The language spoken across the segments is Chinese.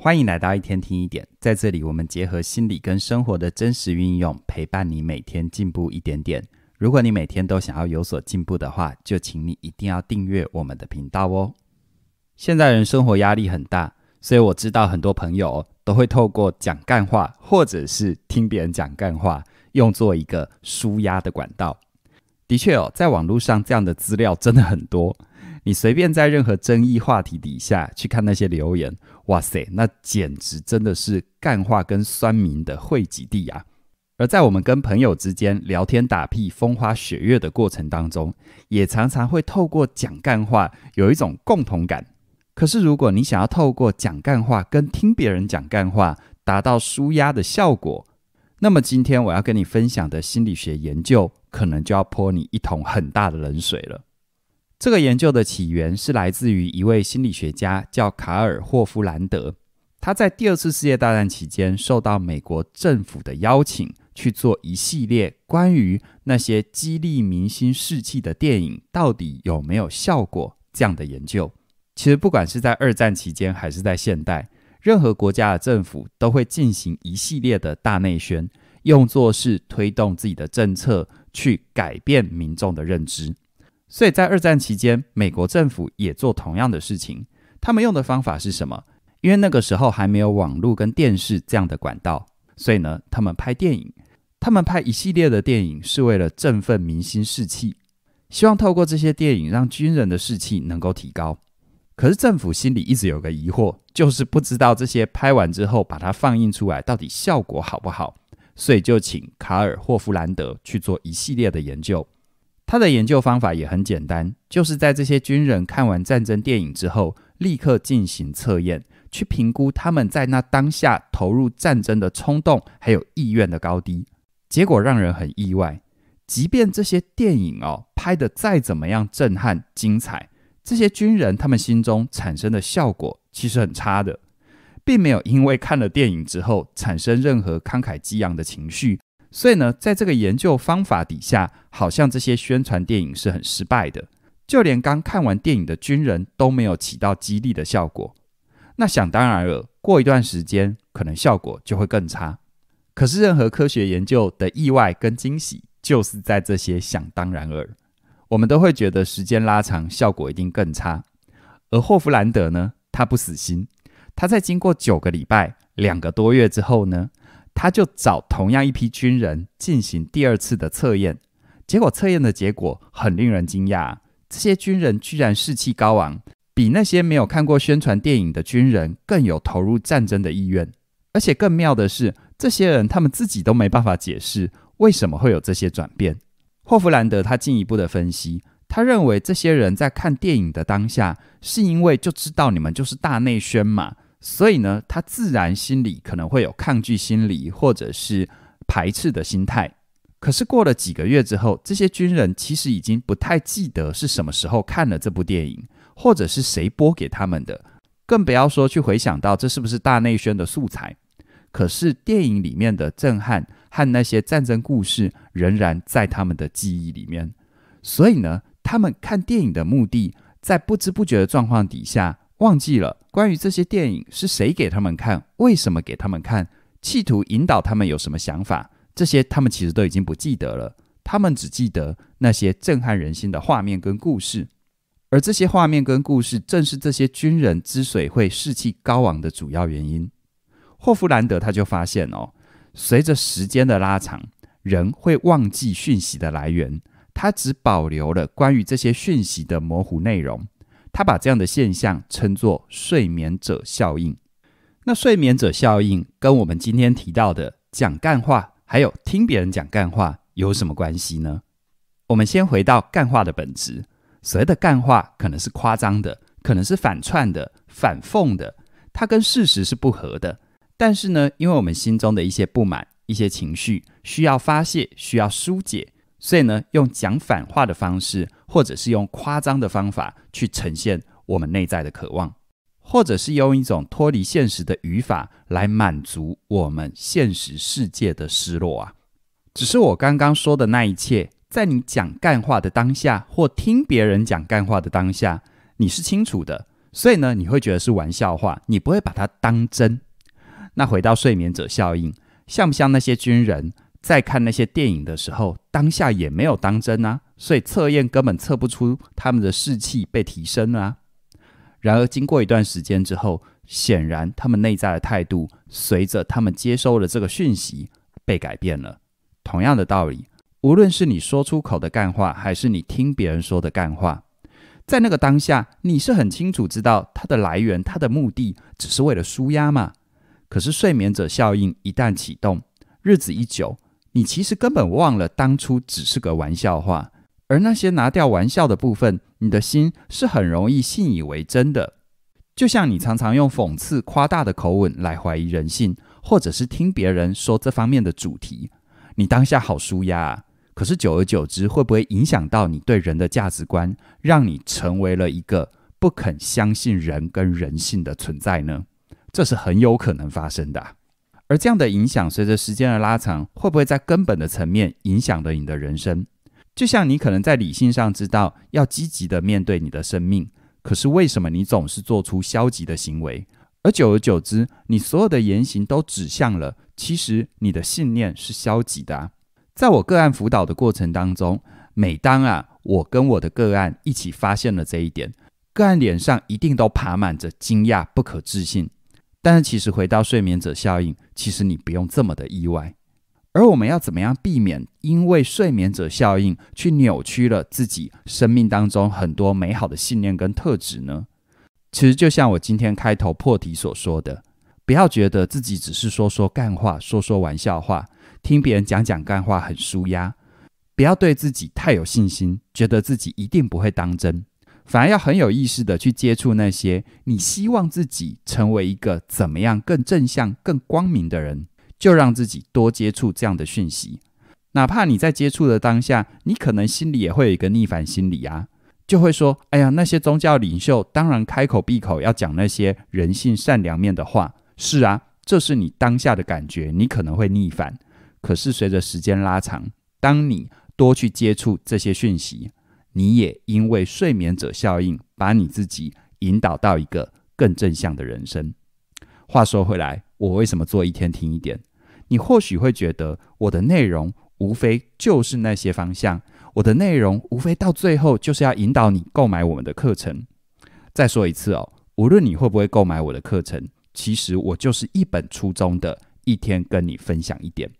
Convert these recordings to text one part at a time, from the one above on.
欢迎来到一天听一点，在这里我们结合心理跟生活的真实运用，陪伴你每天进步一点点。如果你每天都想要有所进步的话，就请你一定要订阅我们的频道哦。现在人生活压力很大，所以我知道很多朋友都会透过讲干话，或者是听别人讲干话，用作一个舒压的管道。的确哦，在网络上这样的资料真的很多。你随便在任何争议话题底下去看那些留言，哇塞，那简直真的是干话跟酸民的汇集地啊！而在我们跟朋友之间聊天打屁、风花雪月的过程当中，也常常会透过讲干话有一种共同感。可是，如果你想要透过讲干话跟听别人讲干话达到舒压的效果，那么今天我要跟你分享的心理学研究，可能就要泼你一桶很大的冷水了。这个研究的起源是来自于一位心理学家，叫卡尔霍夫兰德。他在第二次世界大战期间受到美国政府的邀请，去做一系列关于那些激励民心士气的电影到底有没有效果这样的研究。其实，不管是在二战期间还是在现代，任何国家的政府都会进行一系列的大内宣，用作是推动自己的政策去改变民众的认知。所以在二战期间，美国政府也做同样的事情。他们用的方法是什么？因为那个时候还没有网络跟电视这样的管道，所以呢，他们拍电影，他们拍一系列的电影是为了振奋民心士气，希望透过这些电影让军人的士气能够提高。可是政府心里一直有个疑惑，就是不知道这些拍完之后把它放映出来到底效果好不好，所以就请卡尔霍夫兰德去做一系列的研究。他的研究方法也很简单，就是在这些军人看完战争电影之后，立刻进行测验，去评估他们在那当下投入战争的冲动还有意愿的高低。结果让人很意外，即便这些电影哦拍的再怎么样震撼精彩，这些军人他们心中产生的效果其实很差的，并没有因为看了电影之后产生任何慷慨激昂的情绪。所以呢，在这个研究方法底下，好像这些宣传电影是很失败的，就连刚看完电影的军人都没有起到激励的效果。那想当然了，过一段时间可能效果就会更差。可是任何科学研究的意外跟惊喜，就是在这些想当然尔，我们都会觉得时间拉长，效果一定更差。而霍弗兰德呢，他不死心，他在经过九个礼拜、两个多月之后呢。他就找同样一批军人进行第二次的测验，结果测验的结果很令人惊讶，这些军人居然士气高昂，比那些没有看过宣传电影的军人更有投入战争的意愿。而且更妙的是，这些人他们自己都没办法解释为什么会有这些转变。霍弗兰德他进一步的分析，他认为这些人在看电影的当下，是因为就知道你们就是大内宣嘛。所以呢，他自然心里可能会有抗拒心理，或者是排斥的心态。可是过了几个月之后，这些军人其实已经不太记得是什么时候看了这部电影，或者是谁播给他们的，更不要说去回想到这是不是大内宣的素材。可是电影里面的震撼和那些战争故事仍然在他们的记忆里面。所以呢，他们看电影的目的，在不知不觉的状况底下。忘记了关于这些电影是谁给他们看，为什么给他们看，企图引导他们有什么想法，这些他们其实都已经不记得了。他们只记得那些震撼人心的画面跟故事，而这些画面跟故事正是这些军人之所以会士气高昂的主要原因。霍夫兰德他就发现哦，随着时间的拉长，人会忘记讯息的来源，他只保留了关于这些讯息的模糊内容。他把这样的现象称作“睡眠者效应”。那“睡眠者效应”跟我们今天提到的讲干话，还有听别人讲干话有什么关系呢？我们先回到干话的本质。所谓的干话，可能是夸张的，可能是反串的、反讽的，它跟事实是不合的。但是呢，因为我们心中的一些不满、一些情绪，需要发泄，需要疏解。所以呢，用讲反话的方式，或者是用夸张的方法去呈现我们内在的渴望，或者是用一种脱离现实的语法来满足我们现实世界的失落啊。只是我刚刚说的那一切，在你讲干话的当下，或听别人讲干话的当下，你是清楚的，所以呢，你会觉得是玩笑话，你不会把它当真。那回到睡眠者效应，像不像那些军人？在看那些电影的时候，当下也没有当真啊，所以测验根本测不出他们的士气被提升了。然而，经过一段时间之后，显然他们内在的态度随着他们接收的这个讯息被改变了。同样的道理，无论是你说出口的干话，还是你听别人说的干话，在那个当下，你是很清楚知道它的来源、它的目的，只是为了舒压嘛。可是，睡眠者效应一旦启动，日子一久。你其实根本忘了当初只是个玩笑话，而那些拿掉玩笑的部分，你的心是很容易信以为真的。就像你常常用讽刺、夸大的口吻来怀疑人性，或者是听别人说这方面的主题，你当下好舒压。可是久而久之，会不会影响到你对人的价值观，让你成为了一个不肯相信人跟人性的存在呢？这是很有可能发生的。而这样的影响，随着时间的拉长，会不会在根本的层面影响了你的人生？就像你可能在理性上知道要积极的面对你的生命，可是为什么你总是做出消极的行为？而久而久之，你所有的言行都指向了，其实你的信念是消极的。在我个案辅导的过程当中，每当啊我跟我的个案一起发现了这一点，个案脸上一定都爬满着惊讶、不可置信。但是其实回到睡眠者效应，其实你不用这么的意外。而我们要怎么样避免因为睡眠者效应去扭曲了自己生命当中很多美好的信念跟特质呢？其实就像我今天开头破题所说的，不要觉得自己只是说说干话、说说玩笑话，听别人讲讲干话很舒压。不要对自己太有信心，觉得自己一定不会当真。反而要很有意识的去接触那些你希望自己成为一个怎么样更正向、更光明的人，就让自己多接触这样的讯息。哪怕你在接触的当下，你可能心里也会有一个逆反心理啊，就会说：“哎呀，那些宗教领袖当然开口闭口要讲那些人性善良面的话。”是啊，这是你当下的感觉，你可能会逆反。可是随着时间拉长，当你多去接触这些讯息。你也因为睡眠者效应，把你自己引导到一个更正向的人生。话说回来，我为什么做一天听一点？你或许会觉得我的内容无非就是那些方向，我的内容无非到最后就是要引导你购买我们的课程。再说一次哦，无论你会不会购买我的课程，其实我就是一本初衷的一天跟你分享一点。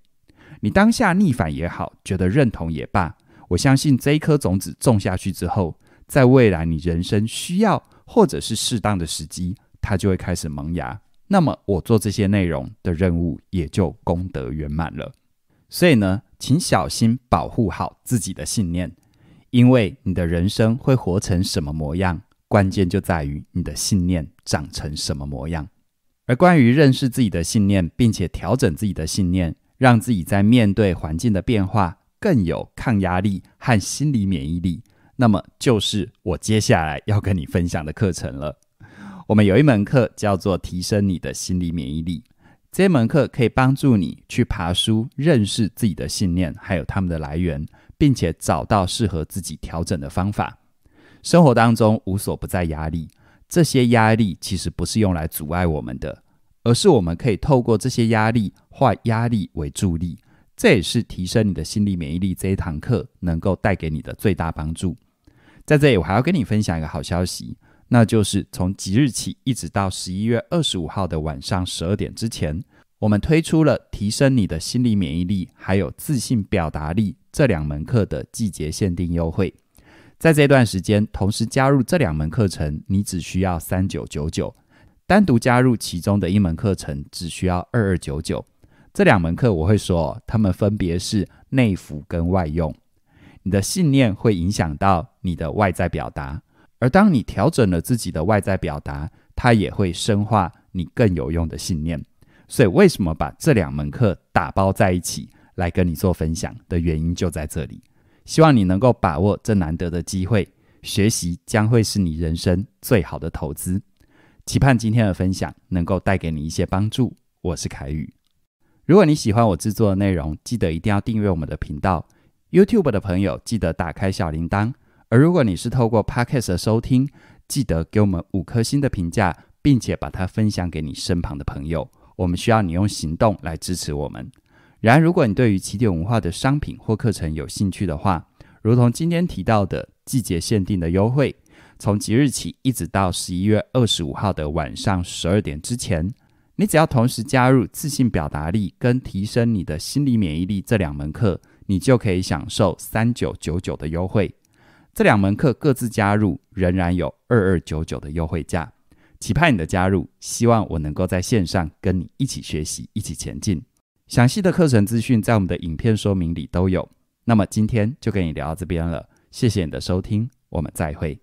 你当下逆反也好，觉得认同也罢。我相信这一颗种子种下去之后，在未来你人生需要或者是适当的时机，它就会开始萌芽。那么我做这些内容的任务也就功德圆满了。所以呢，请小心保护好自己的信念，因为你的人生会活成什么模样，关键就在于你的信念长成什么模样。而关于认识自己的信念，并且调整自己的信念，让自己在面对环境的变化。更有抗压力和心理免疫力，那么就是我接下来要跟你分享的课程了。我们有一门课叫做“提升你的心理免疫力”，这门课可以帮助你去爬书，认识自己的信念，还有他们的来源，并且找到适合自己调整的方法。生活当中无所不在压力，这些压力其实不是用来阻碍我们的，而是我们可以透过这些压力化压力为助力。这也是提升你的心理免疫力这一堂课能够带给你的最大帮助。在这里，我还要跟你分享一个好消息，那就是从即日起一直到十一月二十五号的晚上十二点之前，我们推出了提升你的心理免疫力还有自信表达力这两门课的季节限定优惠。在这段时间，同时加入这两门课程，你只需要三九九九；单独加入其中的一门课程，只需要二二九九。这两门课我会说，它们分别是内服跟外用。你的信念会影响到你的外在表达，而当你调整了自己的外在表达，它也会深化你更有用的信念。所以，为什么把这两门课打包在一起来跟你做分享的原因就在这里。希望你能够把握这难得的机会，学习将会是你人生最好的投资。期盼今天的分享能够带给你一些帮助。我是凯宇。如果你喜欢我制作的内容，记得一定要订阅我们的频道。YouTube 的朋友记得打开小铃铛。而如果你是透过 Podcast 的收听，记得给我们五颗星的评价，并且把它分享给你身旁的朋友。我们需要你用行动来支持我们。然而，如果你对于起点文化的商品或课程有兴趣的话，如同今天提到的季节限定的优惠，从即日起一直到十一月二十五号的晚上十二点之前。你只要同时加入自信表达力跟提升你的心理免疫力这两门课，你就可以享受三九九九的优惠。这两门课各自加入仍然有二二九九的优惠价。期盼你的加入，希望我能够在线上跟你一起学习，一起前进。详细的课程资讯在我们的影片说明里都有。那么今天就跟你聊到这边了，谢谢你的收听，我们再会。